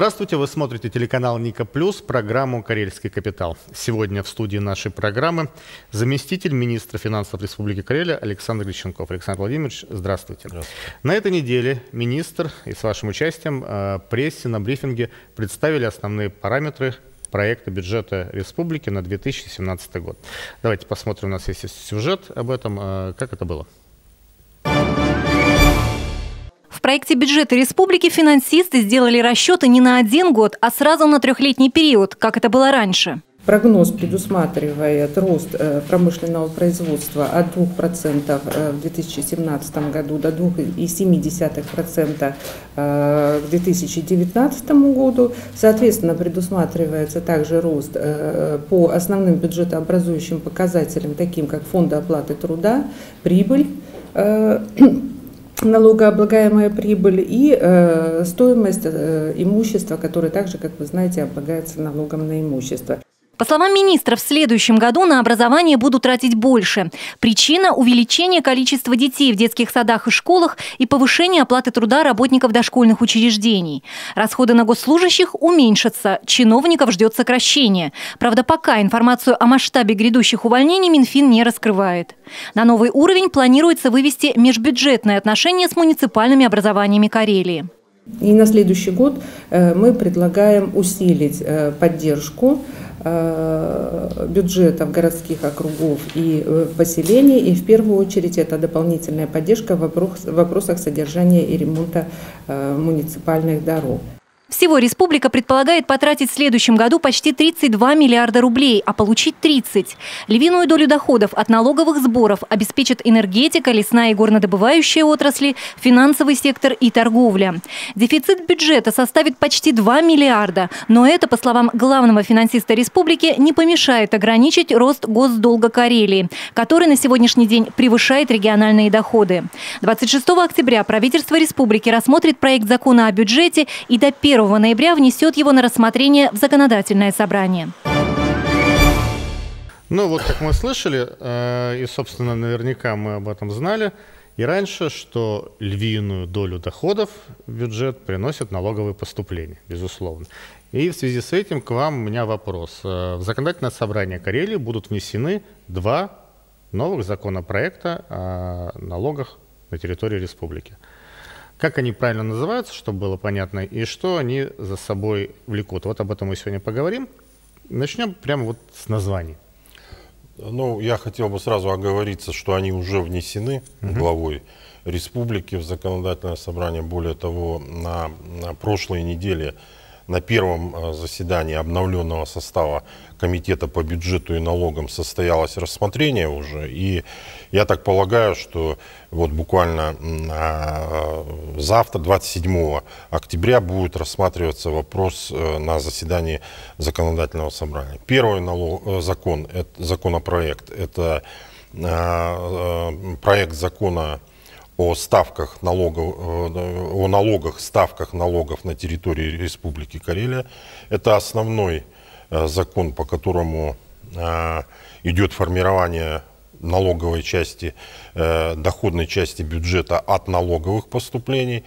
Здравствуйте, вы смотрите телеканал Ника Плюс, программу «Карельский капитал». Сегодня в студии нашей программы заместитель министра финансов Республики Карелия Александр Грищенков. Александр Владимирович, здравствуйте. здравствуйте. На этой неделе министр и с вашим участием э, прессе на брифинге представили основные параметры проекта бюджета республики на 2017 год. Давайте посмотрим, у нас есть сюжет об этом, э, как это было. В проекте бюджета республики финансисты сделали расчеты не на один год, а сразу на трехлетний период, как это было раньше. Прогноз предусматривает рост э, промышленного производства от 2% э, в 2017 году до 2,7% э, к 2019 году. Соответственно, предусматривается также рост по основным бюджетообразующим показателям, таким как фонды оплаты труда, прибыль, налогооблагаемая прибыль и э, стоимость э, имущества, которое также, как вы знаете, облагается налогом на имущество. По словам министра, в следующем году на образование будут тратить больше. Причина – увеличение количества детей в детских садах и школах и повышение оплаты труда работников дошкольных учреждений. Расходы на госслужащих уменьшатся, чиновников ждет сокращение. Правда, пока информацию о масштабе грядущих увольнений Минфин не раскрывает. На новый уровень планируется вывести межбюджетные отношения с муниципальными образованиями Карелии. И на следующий год э, мы предлагаем усилить э, поддержку Э, бюджетов городских округов и э, поселений. И в первую очередь это дополнительная поддержка в вопросах содержания и ремонта э, муниципальных дорог. Всего республика предполагает потратить в следующем году почти 32 миллиарда рублей, а получить 30. Львиную долю доходов от налоговых сборов обеспечат энергетика, лесная и горнодобывающая отрасли, финансовый сектор и торговля. Дефицит бюджета составит почти 2 миллиарда, но это, по словам главного финансиста республики, не помешает ограничить рост госдолга Карелии, который на сегодняшний день превышает региональные доходы. 26 октября правительство республики рассмотрит проект закона о бюджете и до 1 1 ноября внесет его на рассмотрение в законодательное собрание. Ну вот, как мы слышали, э, и, собственно, наверняка мы об этом знали и раньше, что львиную долю доходов в бюджет приносят налоговые поступления, безусловно. И в связи с этим к вам у меня вопрос. Э, в законодательное собрание Карелии будут внесены два новых законопроекта о налогах на территории республики как они правильно называются, чтобы было понятно, и что они за собой влекут. Вот об этом мы сегодня поговорим. Начнем прямо вот с названий. Ну, я хотел бы сразу оговориться, что они уже внесены угу. главой республики в законодательное собрание. Более того, на, на прошлой неделе на первом э, заседании обновленного состава Комитета по бюджету и налогам состоялось рассмотрение уже. И я так полагаю, что вот буквально а, э, завтра, 27 октября, будет рассматриваться вопрос э, на заседании законодательного собрания. Первый налог, закон, законопроект – это проект закона о ставках налогов, э, о налогах, ставках налогов на территории Республики Карелия. Это основной э, закон, по которому э, идет формирование налоговой части, доходной части бюджета от налоговых поступлений.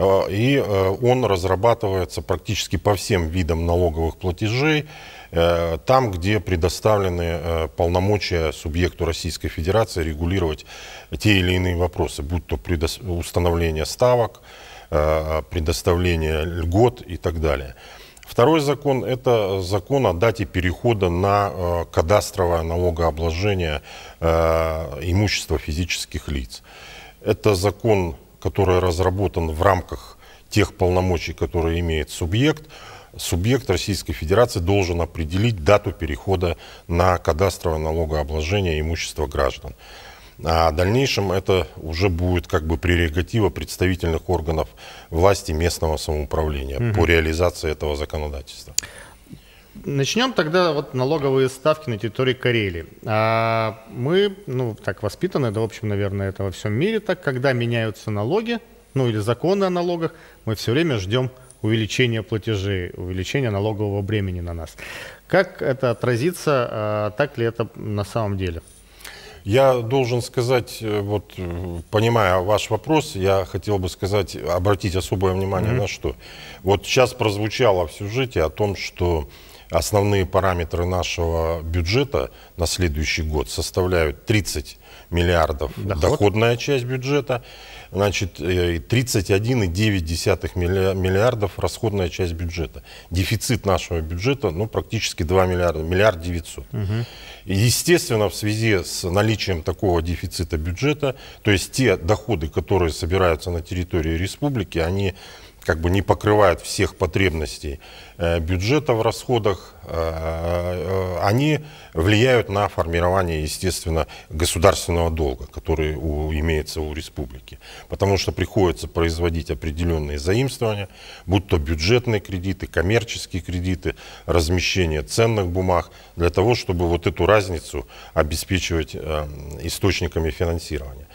И он разрабатывается практически по всем видам налоговых платежей. Э, там, где предоставлены э, полномочия субъекту Российской Федерации регулировать те или иные вопросы, будь то установление ставок, э, предоставление льгот и так далее. Второй закон – это закон о дате перехода на кадастровое налогообложение имущества физических лиц. Это закон, который разработан в рамках тех полномочий, которые имеет субъект – субъект Российской Федерации должен определить дату перехода на кадастровое налогообложение имущества граждан. А в дальнейшем это уже будет как бы прерогатива представительных органов власти местного самоуправления угу. по реализации этого законодательства. Начнем тогда вот налоговые ставки на территории Карелии. А мы, ну, так воспитаны, да, в общем, наверное, это во всем мире так, когда меняются налоги, ну, или законы о налогах, мы все время ждем увеличение платежей, увеличение налогового бремени на нас. Как это отразится, а, так ли это на самом деле? Я должен сказать, э, вот э, понимая ваш вопрос, я хотел бы сказать, обратить особое внимание mm-hmm. на что. Вот сейчас прозвучало в сюжете о том, что основные параметры нашего бюджета на следующий год составляют 30 миллиардов Доход. доходная часть бюджета, значит, 31,9 э, миллиардов расходная часть бюджета. Дефицит нашего бюджета, ну, практически 2 миллиарда, миллиард 900. Угу. Естественно, в связи с наличием такого дефицита бюджета, то есть те доходы, которые собираются на территории республики, они как бы не покрывают всех потребностей э, бюджета в расходах, э, э, они влияют на формирование, естественно, государственного долга, который у, имеется у республики. Потому что приходится производить определенные заимствования, будь то бюджетные кредиты, коммерческие кредиты, размещение ценных бумаг, для того, чтобы вот эту разницу обеспечивать эм, источниками финансирования.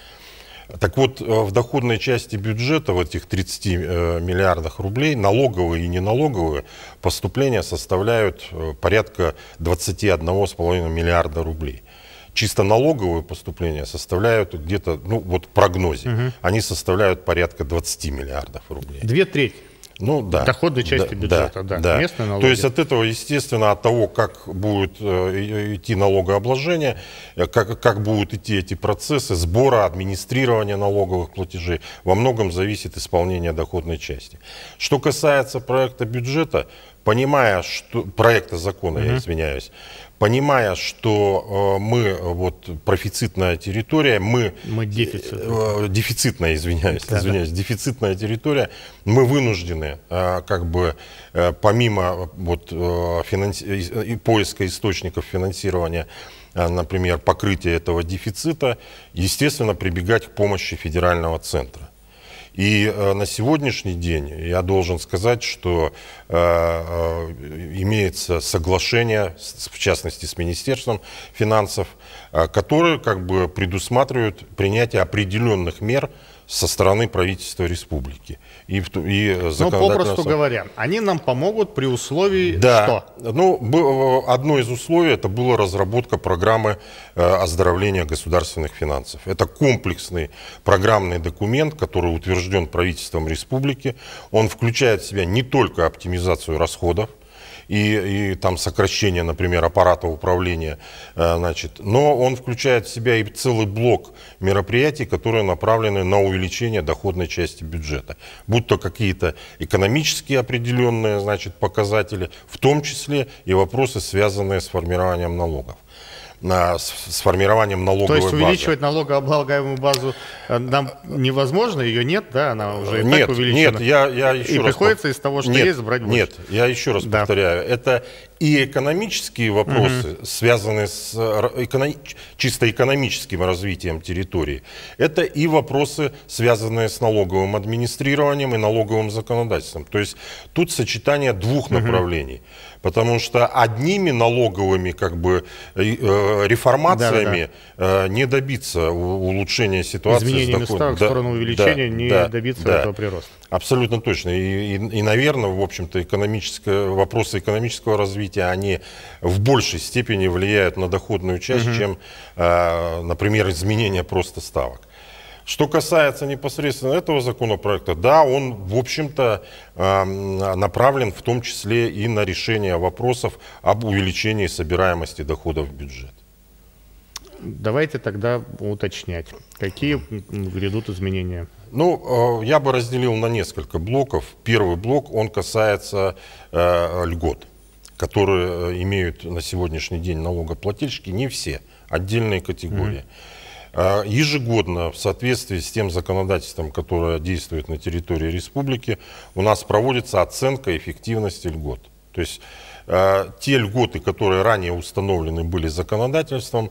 Так вот, э, в доходной части бюджета, в этих 30 э, миллиардах рублей, налоговые и неналоговые поступления составляют э, порядка 21,5 миллиарда рублей. Чисто налоговые поступления составляют где-то, ну вот в прогнозе, угу. они составляют порядка 20 миллиардов рублей. Две трети. Ну да. Доходной части да, бюджета, да. да. да. Местные налоги. То есть от этого, естественно, от того, как будет э, идти налогообложение, э, как, как будут идти эти процессы сбора, администрирования налоговых платежей, во многом зависит исполнение доходной части. Что касается проекта бюджета, понимая, что проекта закона, угу. я извиняюсь, понимая, что э, мы вот профицитная территория, мы, мы дефицит. Э, э, дефицитная, извиняюсь, да, извиняюсь, да. дефицитная территория, мы вынуждены э, как бы э, помимо вот э, финанси- э, поиска источников финансирования например, покрытия этого дефицита, естественно, прибегать к помощи федерального центра. И э, на сегодняшний день я должен сказать, что э, э, имеется соглашение, в частности с Министерством финансов, которые как бы предусматривают принятие определенных мер со стороны правительства республики. И, и э, ну, попросту говоря, они нам помогут при условии да. что? Ну, э, одно из условий это была разработка программы э, оздоровления государственных финансов. Это комплексный программный документ, который утвержден правительством республики. Он включает в себя не только оптимизацию расходов, и, и там сокращение, например, аппарата управления. Э, значит. Но он включает в себя и целый блок мероприятий, которые направлены на увеличение доходной части бюджета. Будь то какие-то экономические определенные значит, показатели, в том числе и вопросы, связанные с формированием налогов с, с формированием налоговой базы. То есть увеличивать базы. налогооблагаемую базу э, нам невозможно, ее нет, да, она уже и нет, так увеличена. Нет, я, я еще И раз приходится пов... из того, что нет, есть, брать больше. Нет, я еще раз да. повторяю, это и экономические вопросы, угу. связанные с эконом... чисто экономическим развитием территории, это и вопросы, связанные с налоговым администрированием и налоговым законодательством. То есть тут сочетание двух угу. направлений. Потому что одними налоговыми как бы, э, реформациями да, да, да. Э, не добиться улучшения ситуации. Изменениями доход... ставок да, в сторону увеличения да, не да, добиться да. этого прироста. Абсолютно точно. И, и, и наверное, в общем-то, экономическое, вопросы экономического развития развития, они в большей степени влияют на доходную часть, угу. чем, а, например, изменение просто ставок. Что касается непосредственно этого законопроекта, да, он, в общем-то, направлен в том числе и на решение вопросов об увеличении собираемости доходов в бюджет. Давайте тогда уточнять, какие грядут изменения. Ну, а, я бы разделил на несколько блоков. Первый блок, он касается а, льгот которые э, имеют на сегодняшний день налогоплательщики, не все, отдельные категории. Mm -hmm. Ежегодно, в соответствии с тем законодательством, которое действует на территории республики, у нас проводится оценка эффективности льгот. То есть а, те льготы, которые ранее установлены были законодательством,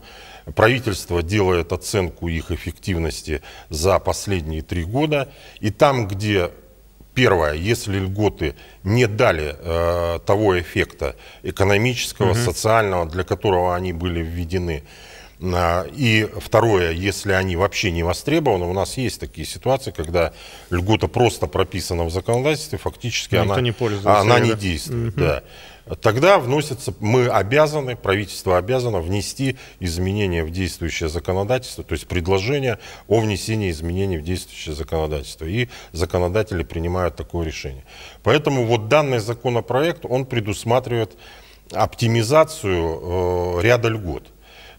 правительство делает оценку их эффективности за последние три года, и там, где Первое, если льготы не дали э, того эффекта экономического, угу. социального, для которого они были введены, э, и второе, если они вообще не востребованы, у нас есть такие ситуации, когда льгота просто прописана в законодательстве, фактически Но она, не, она не действует. Угу. Да тогда вносится, мы обязаны, правительство обязано внести изменения в действующее законодательство, то есть предложение о внесении изменений в действующее законодательство. И законодатели принимают такое решение. Поэтому вот данный законопроект, он предусматривает оптимизацию э, ряда льгот.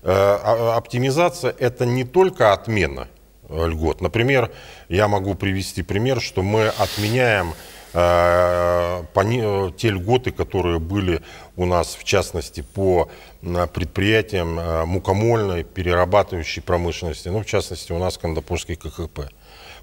Э, а, а, оптимизация это не только отмена э, льгот. Например, я могу привести пример, что мы отменяем Э, те льготы, которые были у нас, в частности, по предприятиям э, мукомольной, перерабатывающей промышленности, ну, в частности, у нас Кандапурский КХП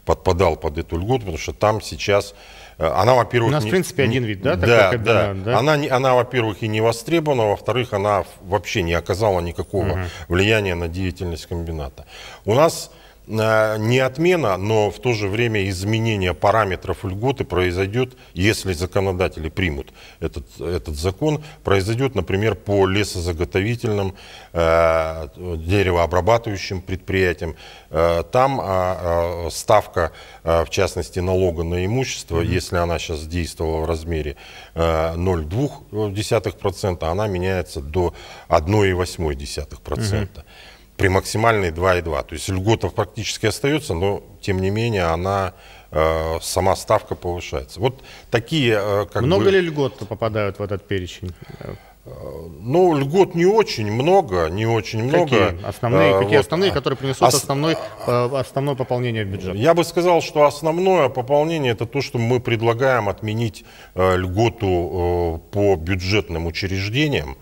подпадал под эту льготу, потому что там сейчас э, она, во-первых... У нас, не, в принципе, один вид, да? Да, кабинет, да. да. Она, она, во-первых, и не востребована, во-вторых, она вообще не оказала никакого угу. влияния на деятельность комбината. У нас Э, не отмена, но в то же время изменение параметров льготы произойдет, если законодатели примут этот, этот закон, произойдет, например, по лесозаготовительным, э, деревообрабатывающим предприятиям. Э, там э, ставка, э, в частности, налога на имущество, mm-hmm. если она сейчас действовала в размере э, 0,2%, она меняется до 1,8%. Mm-hmm при максимальной 2,2. То есть льготов практически остается, но тем не менее она э, сама ставка повышается. Вот такие... Э, как много бы... ли льгот попадают в этот перечень? Э, ну, льгот не очень много, не очень какие? много. Основные, а, какие вот, основные, а, которые принесут ос... основной, основное пополнение в бюджет? Я бы сказал, что основное пополнение это то, что мы предлагаем отменить льготу по бюджетным учреждениям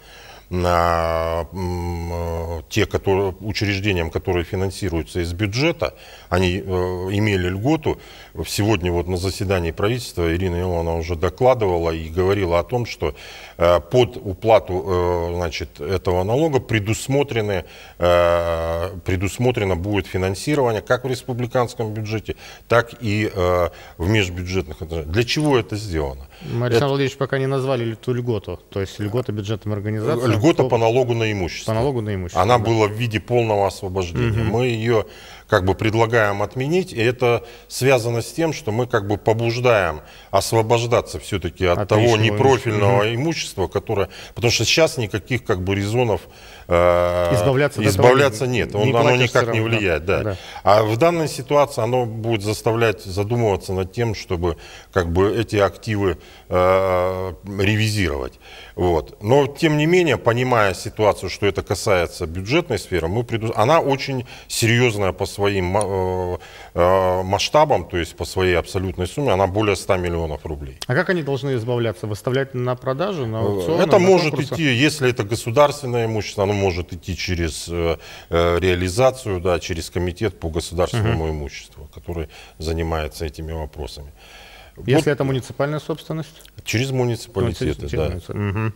на э, те которые, учреждениям, которые финансируются из бюджета, они э, имели льготу. Сегодня вот на заседании правительства Ирина Ивановна уже докладывала и говорила о том, что э, под уплату значит, этого налога предусмотрены, предусмотрено будет финансирование как в республиканском бюджете, так и в межбюджетных. Для чего это сделано? Мы, это... Владимирович, пока не назвали ту льготу, то есть льготы бюджетным организациям. Льгота по налогу на имущество. По налогу на имущество. Она да. была в виде полного освобождения. Угу. Мы ее как бы предлагаем отменить, и это связано с тем, что мы как бы побуждаем освобождаться все-таки от Отличного того непрофильного имущества, имущества которое... Потому что сейчас никаких как бы резонов э, избавляться, избавляться нет, не оно никак равно. не влияет. Да. Да. А в данной ситуации оно будет заставлять задумываться над тем, чтобы как бы эти активы э, ревизировать. Вот. Но тем не менее, понимая ситуацию, что это касается бюджетной сферы, мы предус... она очень серьезная по своим э, э, масштабам, то есть по своей абсолютной сумме, она более 100 миллионов рублей. А как они должны избавляться? Выставлять на продажу, на аукцион? Это на может конкурсы? идти, если это государственное имущество, оно может идти через э, э, реализацию, да, через комитет по государственному угу. имуществу, который занимается этими вопросами. Если вот, это муниципальная собственность? Через муниципалитеты, ну, через, да. Муниципалитеты. Угу.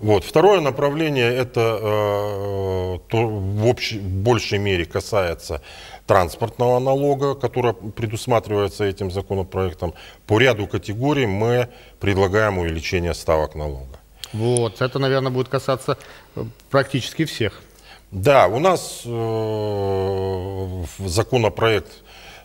Вот. Второе направление это э, то, в, общ, в большей мере касается транспортного налога, который предусматривается этим законопроектом. По ряду категорий мы предлагаем увеличение ставок налога. Вот, это, наверное, будет касаться э, практически всех. Да, у нас э, законопроект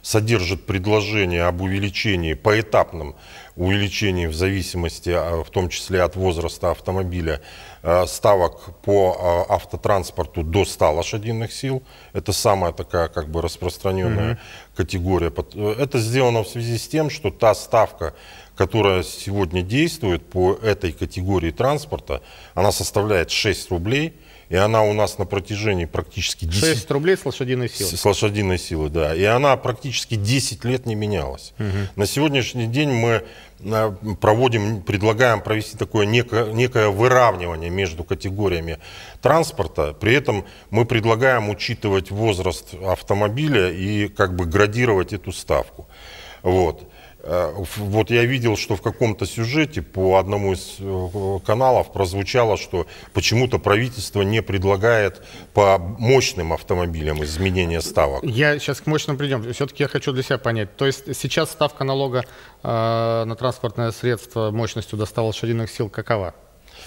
содержит предложение об увеличении поэтапном увеличении в зависимости, а, в том числе от возраста автомобиля, э, ставок по э, автотранспорту до 100 лошадиных сил. Это самая такая как бы распространенная mm категория. Э, это сделано в связи с тем, что та ставка, которая сегодня действует по этой категории транспорта, она составляет 6 рублей – и она у нас на протяжении практически... 10... 6 рублей с лошадиной силы. С лошадиной силы, да. И она практически 10 лет не менялась. Угу. На сегодняшний день мы э, проводим, предлагаем провести такое некое, некое выравнивание между категориями транспорта. При этом мы предлагаем учитывать возраст автомобиля и как бы градировать эту ставку. Вот. Э, вот я видел, что в каком-то сюжете по одному из э, каналов прозвучало, что почему-то правительство не предлагает по мощным автомобилям изменения ставок. Я сейчас к мощным придем. Все-таки я хочу для себя понять. То есть сейчас ставка налога э, на транспортное средство мощностью до 100 лошадиных сил какова?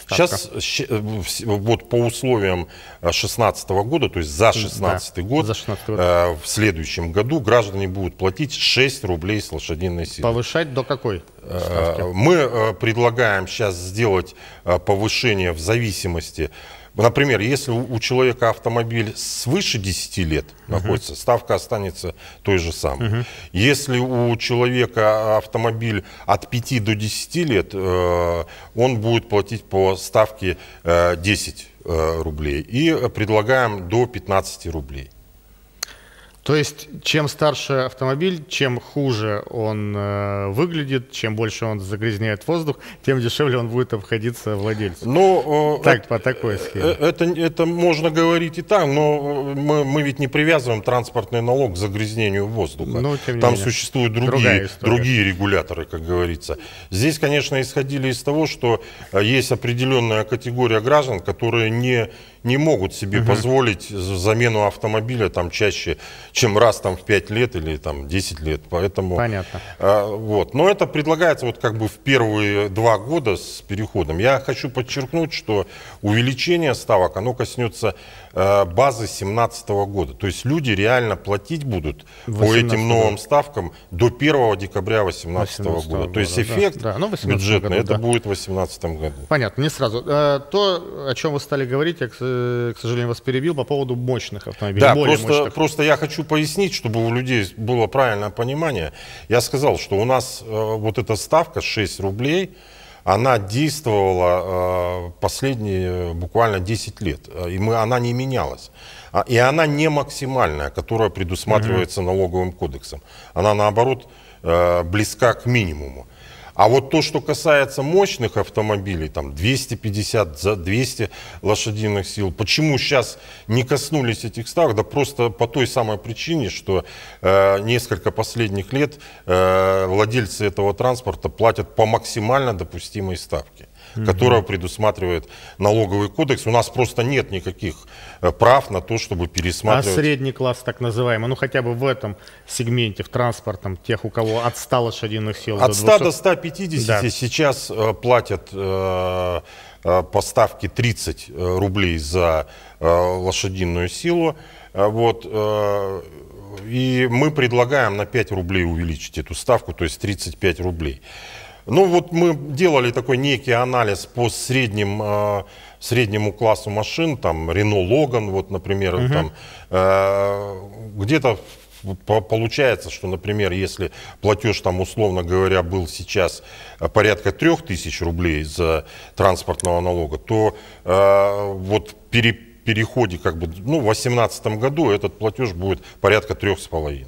Сейчас э, вот по условиям 2016 э, года, то есть за 2016 да, год, за 16 Э, в следующем году граждане будут платить 6 рублей с лошадиной силы. Повышать до какой? Э, ставки? Мы предлагаем сейчас сделать повышение в зависимости Например, если у человека автомобиль свыше 10 лет находится, uh ставка останется той же самой. uh Если у человека автомобиль от 5 до 10 лет, э, он будет платить по ставке э, 10 э, рублей. И предлагаем до 15 рублей. То есть, чем старше автомобиль, чем хуже он э, выглядит, чем больше он загрязняет воздух, тем дешевле он будет обходиться владельцу. Ну, э, так, это, по такой схеме. Э, это, это можно говорить и так, но э, мы, мы ведь не привязываем транспортный налог к загрязнению воздуха. Ну, тем Там менее. существуют другие, другие регуляторы, как говорится. Здесь, конечно, исходили из того, что есть определенная категория граждан, которые не, не могут себе угу. позволить замену автомобиля там чаще чем раз там в 5 лет или там 10 лет. Поэтому, Понятно. А, вот. Но это предлагается вот как бы в первые два года с переходом. Я хочу подчеркнуть, что увеличение ставок, оно коснется Э, базы 2017 года. То есть люди реально платить будут по этим новым ставкам до 1 декабря 2018 года. года. То есть эффект да, да. Ну, бюджетный году, это да. будет в 2018 году. Понятно, не сразу. Э, то, о чем вы стали говорить, я, э, к сожалению, вас перебил по поводу мощных автомобилей. Да, просто, мощных. просто я хочу пояснить, чтобы у людей было правильное понимание. Я сказал, что у нас вот эта ставка 6 рублей – она действовала э, последние буквально 10 лет, э, и мы, она не менялась. А, и она не максимальная, которая предусматривается налоговым кодексом. Она наоборот э, близка к минимуму. А вот то, что касается мощных автомобилей, там 250 за 200 лошадиных сил, почему сейчас не коснулись этих ставок? Да просто по той самой причине, что э, несколько последних лет э, владельцы этого транспорта платят по максимально допустимой ставке угу. которого предусматривает налоговый кодекс. У нас просто нет никаких э, прав на то, чтобы пересматривать. А средний класс, так называемый, ну хотя бы в этом сегменте, в транспортном, тех, у кого от 100 лошадиных сил от до 200... 100 до 150 да. сейчас э, платят э, э поставки 30 рублей за лошадиную силу. Вот, и мы предлагаем на 5 рублей увеличить эту ставку, то есть 35 рублей. Ну вот мы делали такой некий анализ по средним, э, среднему классу машин, там Рено Логан, вот, например, угу. там э, где-то получается, что, например, если платеж там, условно говоря, был сейчас э, порядка 3000 рублей за транспортного налога, то э, вот пере, переходе как бы, ну, в 2018 году этот платеж будет порядка 3,5.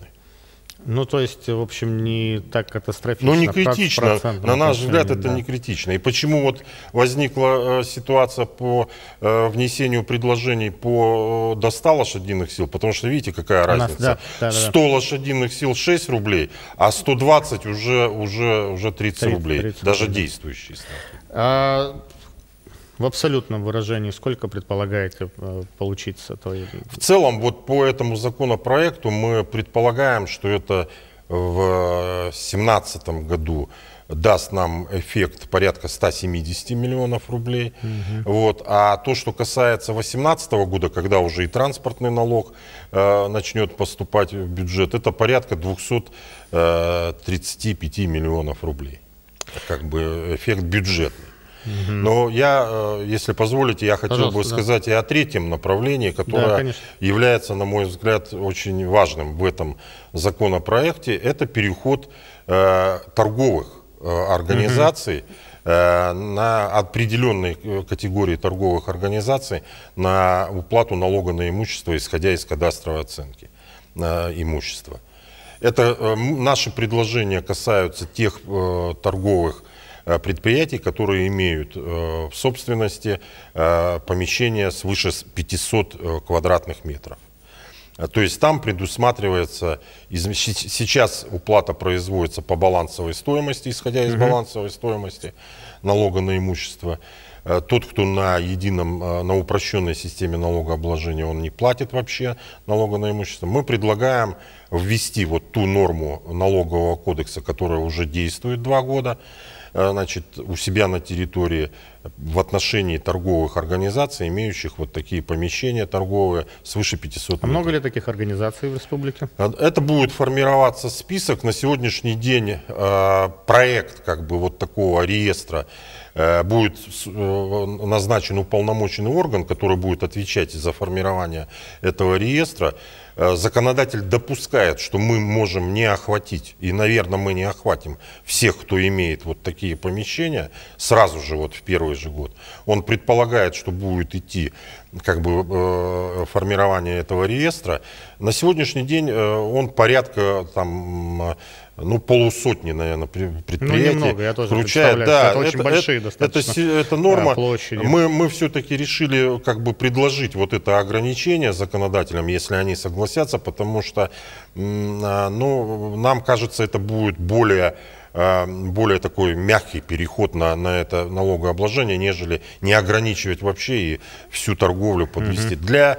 Ну, то есть, в общем, не так катастрофично. Ну, не критично. На наш взгляд, это да. не критично. И почему вот возникла э, ситуация по э, внесению предложений по э, до 100 лошадиных сил? Потому что, видите, какая разница. Нас, да, да, 100 да. лошадиных сил 6 рублей, а 120 уже, уже, уже 30, 30 рублей. 30 даже рублей. действующие. А, в абсолютном выражении сколько предполагаете э, получить с этого? В целом, вот по этому законопроекту мы предполагаем, что это в 2017 году даст нам эффект порядка 170 миллионов рублей. Угу. Вот. А то, что касается 2018 года, когда уже и транспортный налог э, начнет поступать в бюджет, это порядка 235 э, миллионов рублей. Как бы эффект бюджетный. Угу. Но я, э, если позволите, я хотел Пожалуйста, бы сказать и о третьем направлении, которое да, является, на мой взгляд, очень важным в этом законопроекте. Это переход э, торговых э, организаций. Угу на определенной э, категории торговых организаций на уплату налога на имущество, исходя из кадастровой оценки имущества. Это наши предложения касаются тех торговых Э, предприятий, которые имеют э, в собственности э, помещение свыше 500 квадратных метров. То есть там предусматривается, сейчас уплата производится по балансовой стоимости, исходя из угу. балансовой стоимости налога на имущество. Тот, кто на едином, на упрощенной системе налогообложения, он не платит вообще налога на имущество. Мы предлагаем ввести вот ту норму налогового кодекса, которая уже действует два года, Э, значит, у себя на территории в отношении торговых организаций, имеющих вот такие помещения торговые свыше 500 метров. А много ли таких организаций в республике? Э, это будет формироваться список. На сегодняшний день э, проект как бы вот такого реестра будет назначен уполномоченный орган, который будет отвечать за формирование этого реестра. Э, законодатель допускает, что мы можем не охватить, и, наверное, мы не охватим всех, кто имеет вот такие помещения, сразу же вот в первый же год. Он предполагает, что будет идти как бы э, формирование этого реестра, на сегодняшний день э, он порядка там ну, полусотни, наверное, предприятий. Ну, немного, я тоже включая, да, это, это очень большие это, достаточно это, это норма. площади. Мы, мы все-таки решили как бы предложить вот это ограничение законодателям, если они согласятся, потому что, а, ну, нам кажется, это будет более э, более такой мягкий переход на, на это налогообложение, нежели не ограничивать вообще и всю торговлю подвести. Угу. Для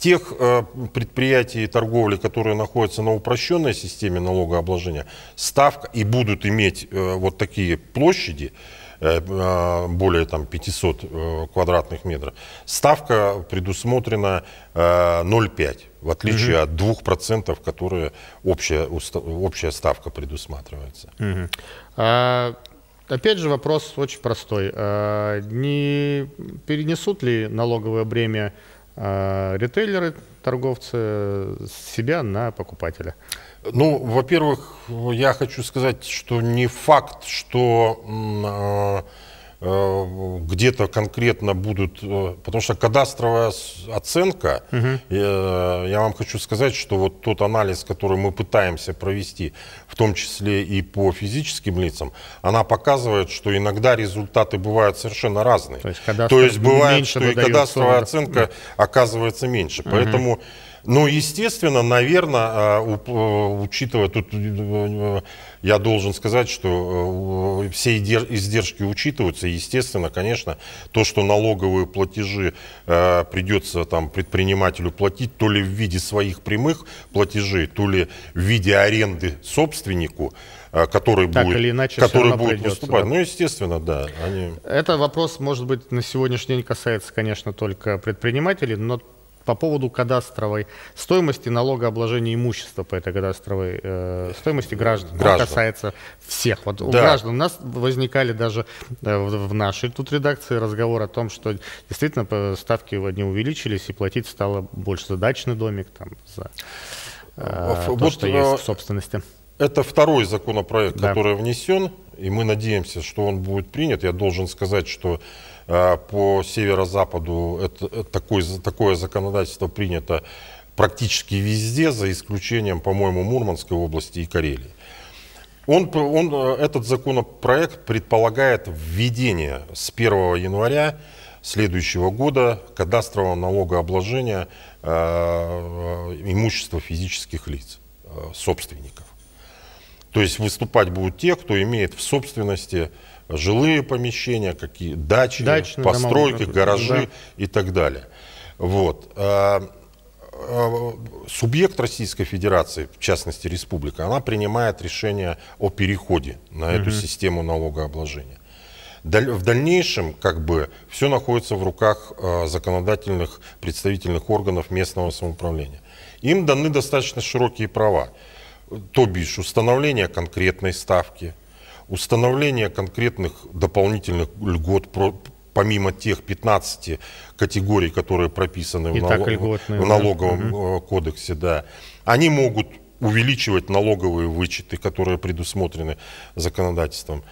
тех э, предприятий и торговли, которые находятся на упрощенной системе налогообложения, ставка и будут иметь э, вот такие площади, э, более там, 500 квадратных метров, ставка предусмотрена 0,5, в отличие угу. от 2%, которые общая, общая ставка предусматривается. Угу. А... Опять же вопрос очень простой. А, не перенесут ли налоговое бремя а, ритейлеры, торговцы, с себя на покупателя? Ну, во-первых, я хочу сказать, что не факт, что а, Э, где-то конкретно будут, э, потому что кадастровая оценка, угу. я, вам хочу сказать, что вот тот анализ, который мы пытаемся провести, в том числе и по физическим лицам, она показывает, что иногда результаты бывают совершенно разные. То есть, То есть бывает, что и кадастровая оценка оказывается меньше. Угу. Поэтому ну, естественно, наверное, а, э, учитывая, тут э, э, я должен сказать, что все издержки учитываются, естественно, конечно, то, что налоговые платежи придется там предпринимателю платить, то ли в виде своих прямых платежей, то ли в виде аренды собственнику, который так будет, или иначе который будет придется, выступать. Да. Ну, естественно, да. Они... Это вопрос, может быть, на сегодняшний день касается, конечно, только предпринимателей, но по поводу кадастровой стоимости налогообложения имущества по этой кадастровой э, стоимости граждан. граждан. касается всех. Вот да. у граждан у нас возникали даже э, в, в нашей тут редакции разговор о том, что действительно э, ставки они увеличились и платить стало больше за дачный домик, там, за э, вот, то, что э, есть в собственности. Это второй законопроект, да. который внесен, и мы надеемся, что он будет принят. Я должен сказать, что Э, по северо-западу это, э, такое, такое законодательство принято практически везде, за исключением, по-моему, Мурманской области и Карелии. Он, он, э, этот законопроект предполагает введение с 1 января следующего года кадастрового налогообложения э, имущества физических лиц, э, собственников. То есть выступать будут те, кто имеет в собственности жилые помещения, какие дачи, Дачные постройки, дома, гаражи да. и так далее. Вот. А, а, субъект Российской Федерации, в частности республика, она принимает решение о переходе на эту угу. систему налогообложения. В дальнейшем, как бы, все находится в руках а, законодательных представительных органов местного самоуправления. Им даны достаточно широкие права, то бишь установление конкретной ставки – установление конкретных дополнительных льгот помимо тех 15 категорий, которые прописаны в, нал... льготные, в налоговом угу. кодексе, да, они могут увеличивать налоговые вычеты, которые предусмотрены законодательством.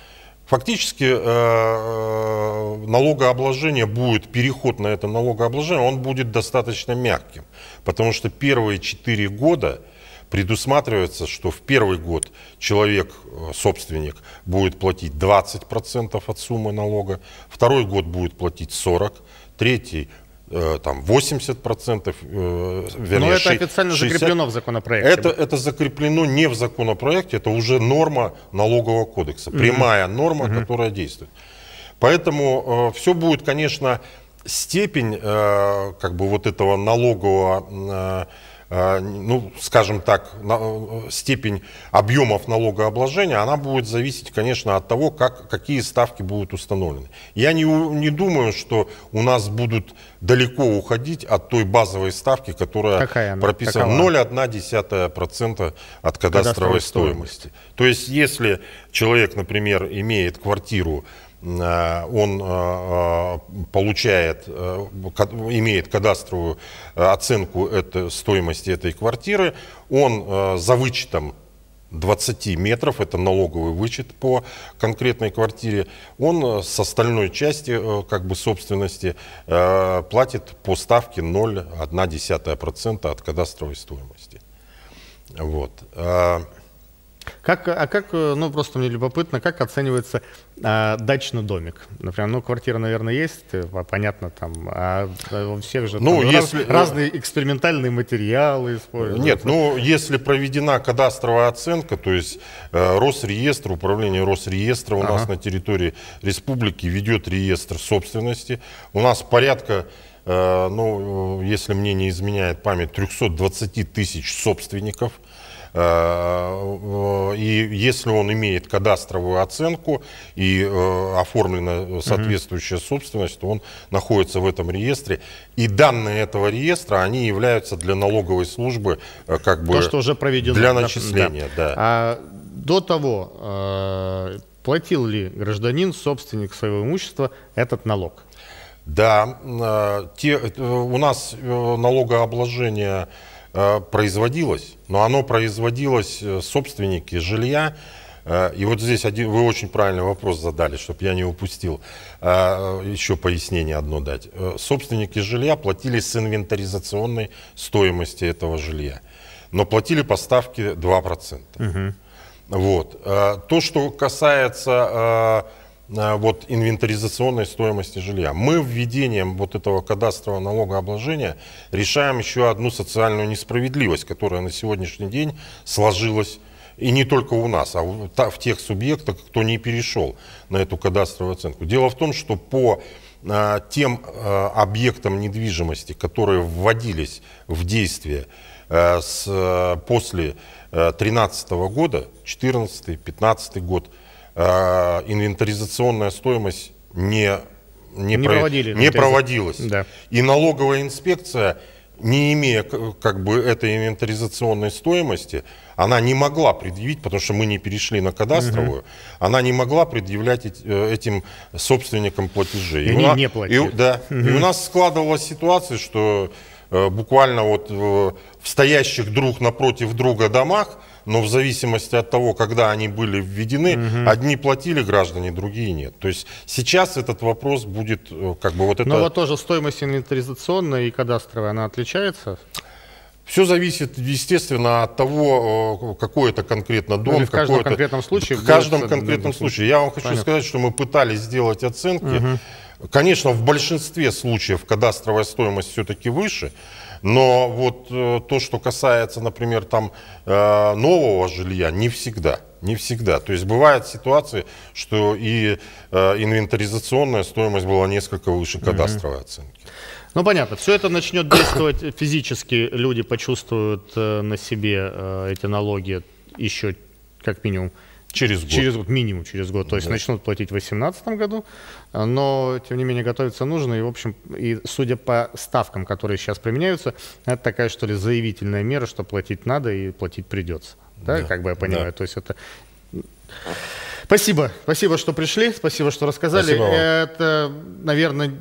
Фактически э, э, налогообложение будет, переход на это налогообложение, он будет достаточно мягким, потому что первые 4 года – предусматривается, что в первый год человек, э, собственник, будет платить 20% от суммы налога, второй год будет платить 40%, третий э, там 80 процентов, э, вернее, Но это официально 60... закреплено в законопроекте. Это, это закреплено не в законопроекте, это уже норма налогового кодекса, угу. прямая норма, угу. которая действует. Поэтому э, все будет, конечно, степень э, как бы вот этого налогового э, Э, ну, скажем так, э, степень объемов налогообложения, она будет зависеть, конечно, от того, как, какие ставки будут установлены. Я не, не думаю, что у нас будут далеко уходить от той базовой ставки, которая Какая она? прописана 0,1% от кадастровой, кадастровой стоимости. стоимости. То есть, если человек, например, имеет квартиру Э, он э, э, получает, имеет кадастровую оценку этой, стоимости этой квартиры, он за вычетом 20 метров, это налоговый вычет по конкретной квартире, он с остальной части как бы собственности платит по ставке 0,1% от кадастровой стоимости. Вот. Как, а как, э, ну просто мне любопытно, как оценивается а, дачный домик? Например, ну квартира, наверное, есть, э, понятно, там, а э, у всех же ну, там, если, раз, ну, разные экспериментальные материалы используются. Нет, ну если проведена кадастровая оценка, то есть э, Росреестр, управление Росреестра у ага. нас на территории республики ведет реестр собственности. У нас порядка ну, если мне не изменяет память, 320 тысяч собственников – Э, э, и если он имеет кадастровую оценку и э, оформлена соответствующая собственность, то он находится в этом реестре. И данные этого реестра, они являются для налоговой службы как бы... То, что уже проведено. Для начисления, да. да. А, до того, платил ли гражданин, собственник своего имущества, этот налог? Да, те, у нас налогообложение Э, производилось, но оно производилось э, собственники жилья. Э, и вот здесь один, вы очень правильный вопрос задали, чтобы я не упустил. Еще пояснение одно дать. Собственники жилья платили с инвентаризационной стоимости этого жилья, но платили по ставке 2%. Угу. Вот. То, что касается вот инвентаризационной стоимости жилья. Мы введением вот этого кадастрового налогообложения решаем еще одну социальную несправедливость, которая на сегодняшний день сложилась и не только у нас, а в тех субъектах, кто не перешел на эту кадастровую оценку. Дело в том, что по а, тем а, объектам недвижимости, которые вводились в действие а, после 2013 года, 2014, 2015 год, Э, инвентаризационная стоимость не, не, не, проводили, не ну, проводилась. Да. И налоговая инспекция, не имея как бы этой инвентаризационной стоимости, она не могла предъявить, потому что мы не перешли на кадастровую, угу. она не могла предъявлять э, этим собственникам платежей. И, и, они нас, не платили. И, да, угу. и у нас складывалась ситуация, что э, буквально вот в стоящих друг напротив друга домах но в зависимости от того, когда они были введены, угу. одни платили граждане, другие нет. То есть сейчас этот вопрос будет э, как бы вот это... Но вот тоже стоимость инвентаризационная и кадастровая, она отличается? Все зависит, естественно, от того, э, какой это конкретно дом. Ну, в каждом конкретном случае? В каждом будет, конкретном случае. Я вам хочу понятно. сказать, что мы пытались сделать оценки. Угу. Конечно, в большинстве случаев кадастровая стоимость все-таки выше, но вот э, то, что касается, например, там э, нового жилья, не всегда. Не всегда. То есть бывают ситуации, что и э, инвентаризационная стоимость была несколько выше кадастровой оценки. Ну, понятно. Все это начнет действовать физически. Люди почувствуют на себе эти налоги еще как минимум Через год. Через год, минимум через год. То есть да. начнут платить в 2018 году, но, тем не менее, готовиться нужно. И, в общем, и судя по ставкам, которые сейчас применяются, это такая, что ли, заявительная мера, что платить надо и платить придется. Да, да, как бы я понимаю. Да. То есть это Спасибо, спасибо, что пришли, спасибо, что рассказали. Спасибо вам. Это, наверное,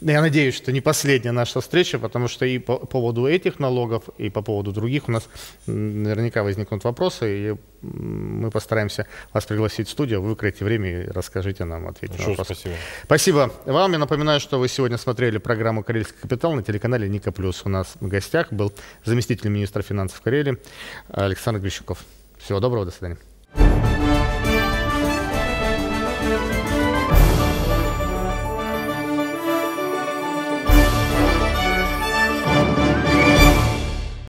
я надеюсь, что не последняя наша встреча, потому что и по поводу этих налогов, и по поводу других у нас наверняка возникнут вопросы, и мы постараемся вас пригласить в студию, вы выкроете время и расскажите нам, ответите Еще на вопросы. Спасибо. Спасибо вам. Я напоминаю, что вы сегодня смотрели программу «Карельский капитал» на телеканале «Ника Плюс». У нас в гостях был заместитель министра финансов Карелии Александр Грищуков. Всего доброго, до свидания.